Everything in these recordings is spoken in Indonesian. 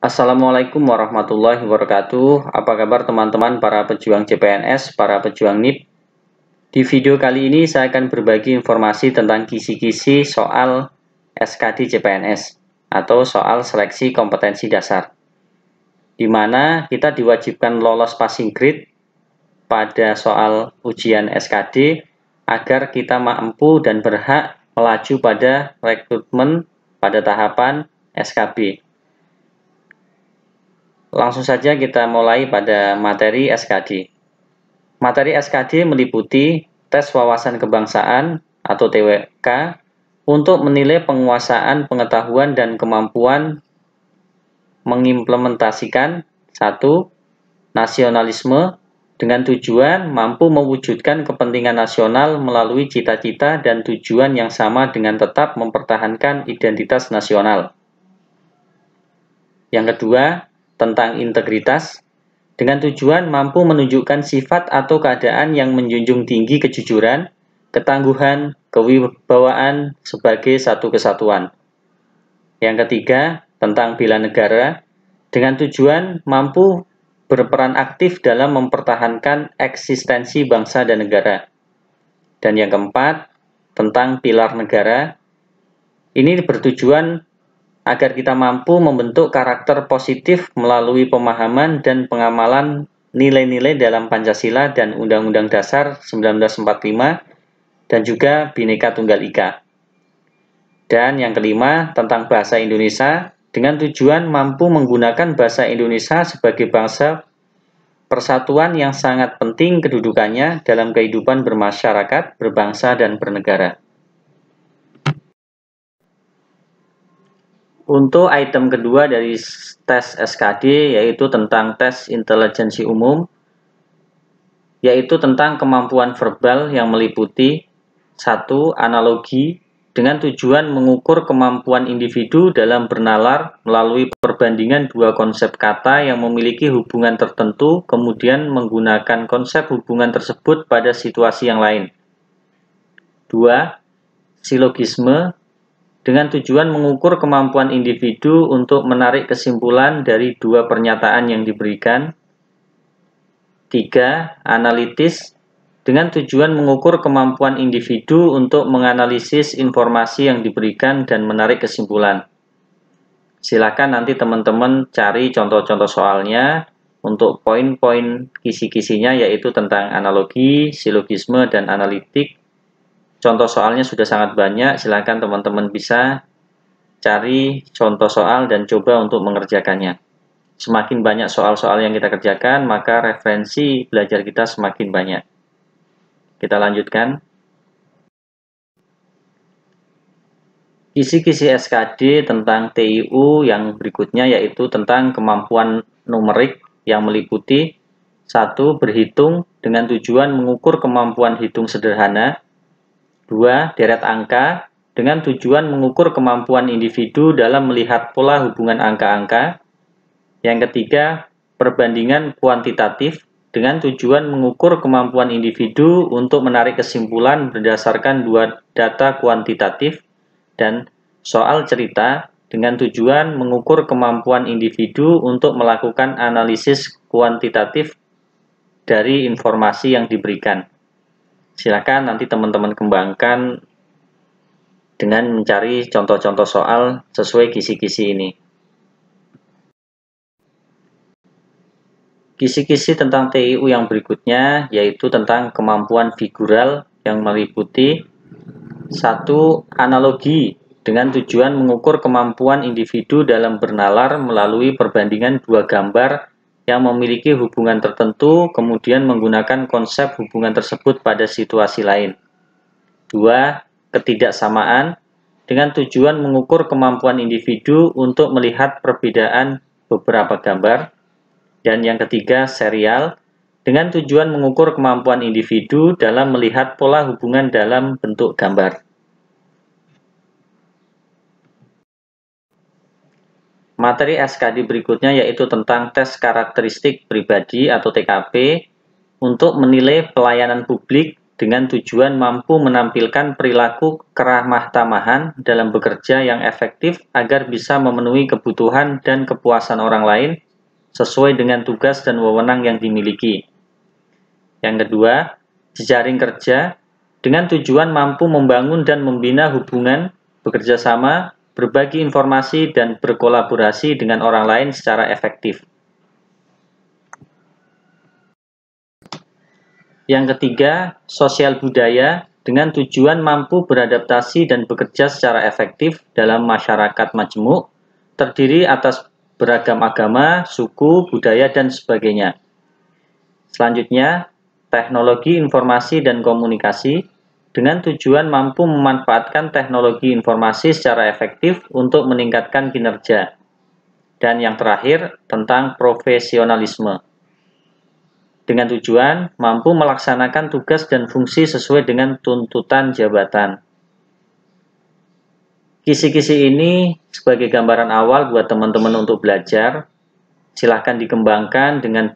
Assalamualaikum warahmatullahi wabarakatuh. Apa kabar teman-teman para pejuang CPNS, para pejuang NIP? Di video kali ini saya akan berbagi informasi tentang kisi-kisi soal SKD CPNS atau soal seleksi kompetensi dasar. Di mana kita diwajibkan lolos passing grade pada soal ujian SKD agar kita mampu dan berhak melaju pada rekrutmen pada tahapan SKB Langsung saja kita mulai pada materi SKD. Materi SKD meliputi tes wawasan kebangsaan atau TWK untuk menilai penguasaan pengetahuan dan kemampuan mengimplementasikan satu nasionalisme dengan tujuan mampu mewujudkan kepentingan nasional melalui cita-cita dan tujuan yang sama dengan tetap mempertahankan identitas nasional. Yang kedua, tentang integritas dengan tujuan mampu menunjukkan sifat atau keadaan yang menjunjung tinggi kejujuran, ketangguhan, kewibawaan sebagai satu kesatuan. Yang ketiga, tentang bela negara dengan tujuan mampu berperan aktif dalam mempertahankan eksistensi bangsa dan negara. Dan yang keempat, tentang pilar negara. Ini bertujuan agar kita mampu membentuk karakter positif melalui pemahaman dan pengamalan nilai-nilai dalam Pancasila dan Undang-Undang Dasar 1945 dan juga Bhinneka Tunggal Ika. Dan yang kelima, tentang bahasa Indonesia dengan tujuan mampu menggunakan bahasa Indonesia sebagai bangsa persatuan yang sangat penting kedudukannya dalam kehidupan bermasyarakat, berbangsa, dan bernegara. Untuk item kedua dari tes SKD yaitu tentang tes intelijensi umum yaitu tentang kemampuan verbal yang meliputi satu analogi dengan tujuan mengukur kemampuan individu dalam bernalar melalui perbandingan dua konsep kata yang memiliki hubungan tertentu kemudian menggunakan konsep hubungan tersebut pada situasi yang lain. 2. Silogisme dengan tujuan mengukur kemampuan individu untuk menarik kesimpulan dari dua pernyataan yang diberikan. Tiga, Analitis dengan tujuan mengukur kemampuan individu untuk menganalisis informasi yang diberikan dan menarik kesimpulan. Silakan nanti teman-teman cari contoh-contoh soalnya untuk poin-poin kisi-kisinya yaitu tentang analogi, silogisme, dan analitik Contoh soalnya sudah sangat banyak, silakan teman-teman bisa cari contoh soal dan coba untuk mengerjakannya. Semakin banyak soal-soal yang kita kerjakan, maka referensi belajar kita semakin banyak. Kita lanjutkan. kisi kisi SKD tentang TIU yang berikutnya yaitu tentang kemampuan numerik yang meliputi satu Berhitung dengan tujuan mengukur kemampuan hitung sederhana 2. Deret angka dengan tujuan mengukur kemampuan individu dalam melihat pola hubungan angka-angka. Yang ketiga, perbandingan kuantitatif dengan tujuan mengukur kemampuan individu untuk menarik kesimpulan berdasarkan dua data kuantitatif dan soal cerita dengan tujuan mengukur kemampuan individu untuk melakukan analisis kuantitatif dari informasi yang diberikan silakan nanti teman-teman kembangkan dengan mencari contoh-contoh soal sesuai kisi-kisi ini. Kisi-kisi tentang TIU yang berikutnya yaitu tentang kemampuan figural yang meliputi satu analogi dengan tujuan mengukur kemampuan individu dalam bernalar melalui perbandingan dua gambar yang memiliki hubungan tertentu kemudian menggunakan konsep hubungan tersebut pada situasi lain. Dua, ketidaksamaan dengan tujuan mengukur kemampuan individu untuk melihat perbedaan beberapa gambar. Dan yang ketiga, serial dengan tujuan mengukur kemampuan individu dalam melihat pola hubungan dalam bentuk gambar. Materi SKD berikutnya yaitu tentang tes karakteristik pribadi atau TKP untuk menilai pelayanan publik dengan tujuan mampu menampilkan perilaku keramah tamahan dalam bekerja yang efektif agar bisa memenuhi kebutuhan dan kepuasan orang lain sesuai dengan tugas dan wewenang yang dimiliki. Yang kedua, jejaring kerja dengan tujuan mampu membangun dan membina hubungan bekerja sama berbagi informasi, dan berkolaborasi dengan orang lain secara efektif. Yang ketiga, sosial budaya dengan tujuan mampu beradaptasi dan bekerja secara efektif dalam masyarakat majemuk, terdiri atas beragam agama, suku, budaya, dan sebagainya. Selanjutnya, teknologi informasi dan komunikasi dengan tujuan mampu memanfaatkan teknologi informasi secara efektif untuk meningkatkan kinerja. Dan yang terakhir, tentang profesionalisme. Dengan tujuan mampu melaksanakan tugas dan fungsi sesuai dengan tuntutan jabatan. Kisi-kisi ini sebagai gambaran awal buat teman-teman untuk belajar. Silahkan dikembangkan dengan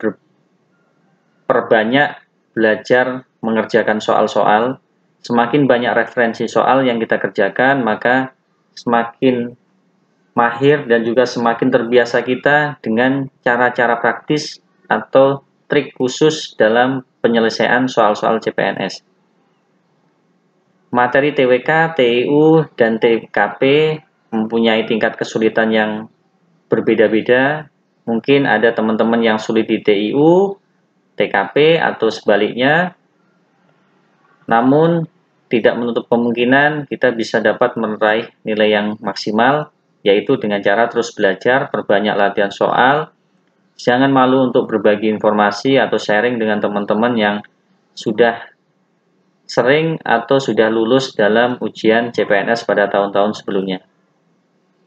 perbanyak belajar mengerjakan soal-soal Semakin banyak referensi soal yang kita kerjakan, maka semakin mahir dan juga semakin terbiasa kita dengan cara-cara praktis atau trik khusus dalam penyelesaian soal-soal CPNS. Materi TWK, TIU, dan TKP mempunyai tingkat kesulitan yang berbeda-beda. Mungkin ada teman-teman yang sulit di TIU, TKP, atau sebaliknya. Namun, tidak menutup kemungkinan kita bisa dapat meraih nilai yang maksimal, yaitu dengan cara terus belajar, perbanyak latihan soal, jangan malu untuk berbagi informasi atau sharing dengan teman-teman yang sudah sering atau sudah lulus dalam ujian CPNS pada tahun-tahun sebelumnya.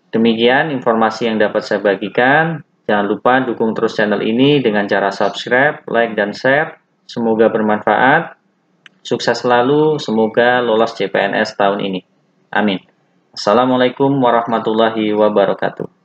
Demikian informasi yang dapat saya bagikan. Jangan lupa dukung terus channel ini dengan cara subscribe, like, dan share. Semoga bermanfaat. Sukses selalu, semoga lolos CPNS tahun ini. Amin. Assalamualaikum warahmatullahi wabarakatuh.